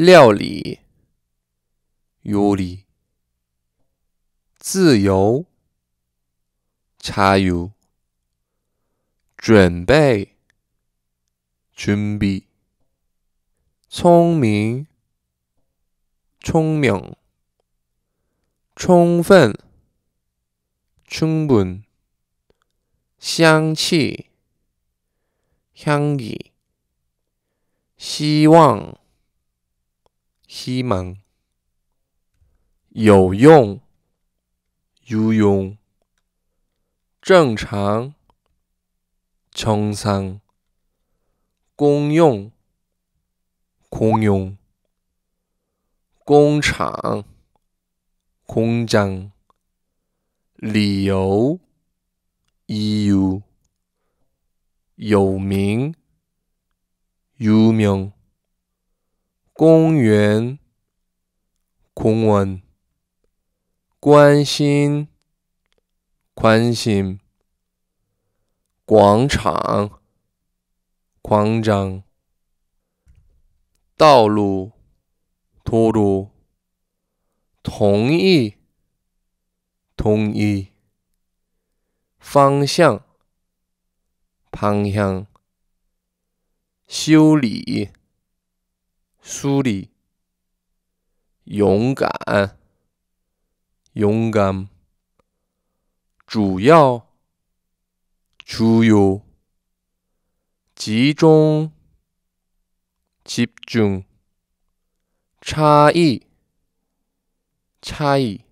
料理 요리 自由 자유 准备 준비 聪明 총명 充分 충분 香气 향기 希望基本有用，有用正常，正常公用，公用工厂，工降、理由，理由有名，有名。公园，公文，关心，关心，广场，广场，道路，道路，同意，同意，方向，方向，修理。 수리 아, 용감 용감 주요 주요 집중 집중 차이 차이